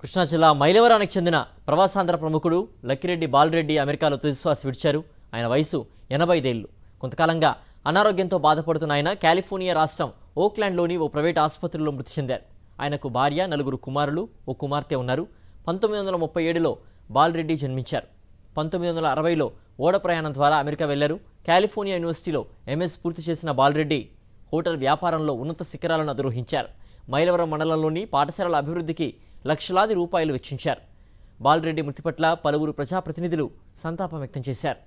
కృష్ణా జిల్లా మైలవరానికి చెందిన ప్రవాసాంధ్ర ప్రముఖుడు లక్కిరెడ్డి బాలరెడ్డి అమెరికాలో తుదిశ్వాస విడిచారు ఆయన వయసు ఎనభైదేళ్లు కొంతకాలంగా అనారోగ్యంతో బాధపడుతున్న ఆయన కాలిఫోర్నియా రాష్ట్రం ఓక్లాండ్లోని ఓ ప్రైవేట్ ఆసుపత్రిలో మృతి చెందారు ఆయనకు భార్య నలుగురు కుమారులు ఓ కుమార్తె ఉన్నారు పంతొమ్మిది వందల ముప్పై ఏడులో బాలరెడ్డి జన్మించారు పంతొమ్మిది వందల అరవైలో ఓడ ప్రయాణం ద్వారా అమెరికా వెళ్లారు కాలిఫోర్నియా యూనివర్సిటీలో ఎంఎస్ పూర్తి చేసిన బాలరెడ్డి హోటల్ వ్యాపారంలో ఉన్నత శిఖరాలను అధిరోహించారు మైలవరం మండలంలోని పాఠశాలల అభివృద్ధికి లక్షలాది రూపాయలు వెచ్చించారు బాలరెడ్డి మృతి పట్ల పలువురు ప్రజాప్రతినిధులు సంతాపం వ్యక్తం చేశారు